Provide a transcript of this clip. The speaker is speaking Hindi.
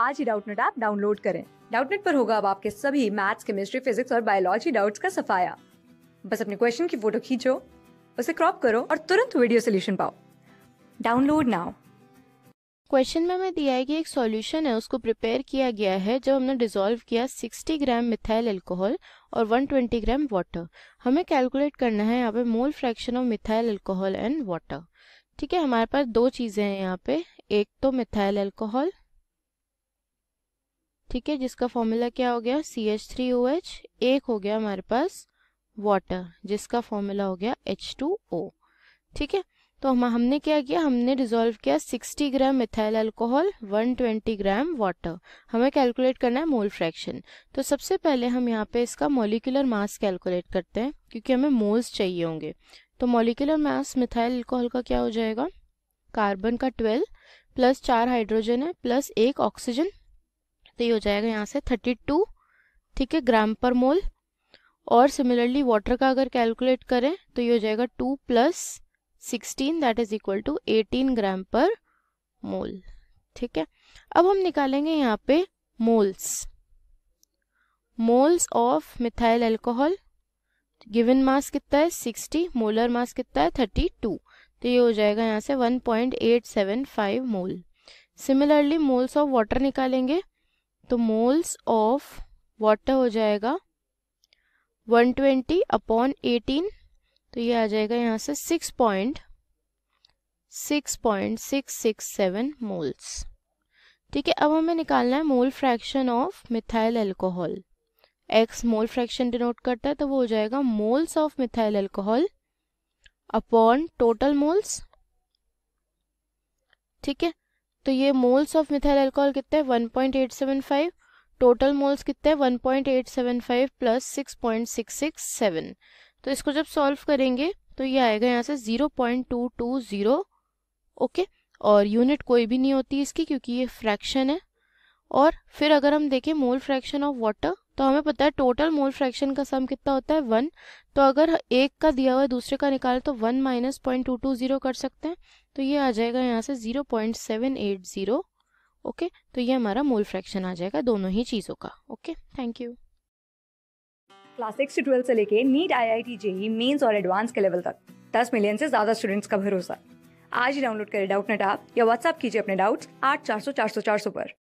आज ही डाउटनेट ऐप डाउनलोड करें डाउटनेट पर होगा अब आपके सभी मैथ्स केमिस्ट्री फिजिक्स और बायोलॉजी डाउट्स का सफाया बस अपने क्वेश्चन की फोटो खींचो उसे क्रॉप करो और तुरंत वीडियो सोल्यूशन पाओ डाउनलोड नाउ क्वेश्चन में हमें दिया है कि एक सॉल्यूशन है उसको प्रिपेयर किया गया है जब हमने डिसॉल्व किया 60 ग्राम मिथाइल अल्कोहल और 120 ग्राम वाटर हमें कैलकुलेट करना है यहाँ पे mole fraction of methyl alcohol and water ठीक है हमारे पास दो चीज़ें हैं यहाँ पे एक तो मिथाइल अल्कोहल ठीक है जिसका फॉर्मूला क्या हो गया C H three O H एक हो गया हमारे पास वाटर जिसका फॉर्मूला हो गया एच टू ओ ठीक है तो हम हमने क्या किया हमने डिजोल्व किया 60 gram methyl alcohol 120 gram water हमें कैलकुलेट करना है मोल फ्रैक्शन तो सबसे पहले हम यहाँ पे इसका मोलिकुलर मास कैलकुलेट करते हैं क्योंकि हमें मोल्स चाहिए होंगे तो मोलिकुलर मास मिथाइल अल्कोहल का क्या हो जाएगा कार्बन का 12 प्लस चार हाइड्रोजन है प्लस एक ऑक्सीजन तो ये हो जाएगा यहाँ से थर्टी टू ठीक है ग्राम पर मोल और सिमिलरली वाटर का अगर कैलकुलेट करें तो ये हो जाएगा two plus sixteen that is equal to eighteen gram per mole ठीक है अब हम निकालेंगे यहाँ पे moles moles of methyl alcohol given mass कितना है 60 मोलर मास कितना है 32 तो ये हो जाएगा यहाँ से 1.875 mole similarly moles of water निकालेंगे तो मोल्स ऑफ वाटर हो जाएगा 120 ट्वेंटी अपॉन एटीन तो ये आ जाएगा यहाँ से 6.6.667 पॉइंट मोल्स ठीक है अब हमें निकालना है mole fraction of methyl alcohol X mole fraction denote करता है तो वो हो जाएगा moles of methyl alcohol upon total moles ठीक है तो ये मोल्स ऑफ मिथाइल अल्कोहल कितने हैं 1.875 टोटल मोल्स कितने हैं 1.875 प्लस 6.667 तो इसको जब सॉल्व करेंगे तो ये आएगा यहाँ से 0.220 ओके और यूनिट कोई भी नहीं होती इसकी क्योंकि ये फ्रैक्शन है और फिर अगर हम देखें मोल फ्रैक्शन ऑफ वाटर तो हमें पता है टोटल मोल फ्रैक्शन का सम कितना होता है वन तो अगर एक का दिया हुआ है दूसरे का निकाले तो one minus point two two zero कर सकते हैं तो ये आ जाएगा यहाँ से zero point seven eight zero okay तो ये हमारा मोल फ्रैक्शन आ जाएगा दोनों ही चीज़ों का okay thank you class six से ट्वेल्थ से लेके NEET I I T JEE mains और एडवांस के लेवल तक दस मिलियन से ज्यादा स्टूडेंट्स का भरोसा आज ही डाउनलोड करें डाउट नेट ऐप या व्हाट्सएप कीजिए अपने डाउट्स आठ चार सौ चार सौ चार सौ पर